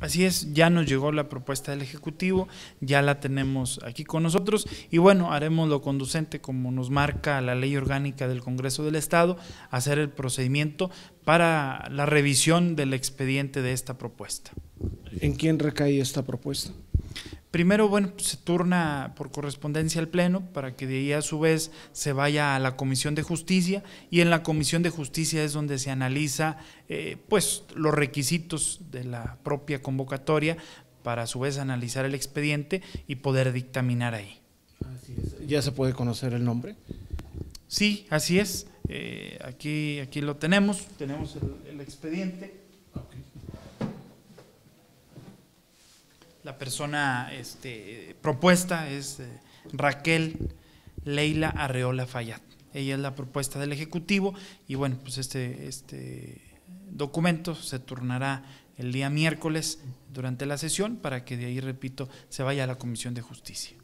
Así es, ya nos llegó la propuesta del Ejecutivo, ya la tenemos aquí con nosotros y bueno, haremos lo conducente como nos marca la ley orgánica del Congreso del Estado, hacer el procedimiento para la revisión del expediente de esta propuesta. ¿En quién recae esta propuesta? Primero, bueno, pues, se turna por correspondencia al Pleno para que de ahí a su vez se vaya a la Comisión de Justicia y en la Comisión de Justicia es donde se analiza eh, pues los requisitos de la propia convocatoria para a su vez analizar el expediente y poder dictaminar ahí. Así es. ¿Ya se puede conocer el nombre? Sí, así es. Eh, aquí, aquí lo tenemos, tenemos el expediente. La persona este, propuesta es eh, Raquel Leila Arreola Fayad. Ella es la propuesta del Ejecutivo y bueno, pues este, este documento se turnará el día miércoles durante la sesión para que de ahí, repito, se vaya a la Comisión de Justicia.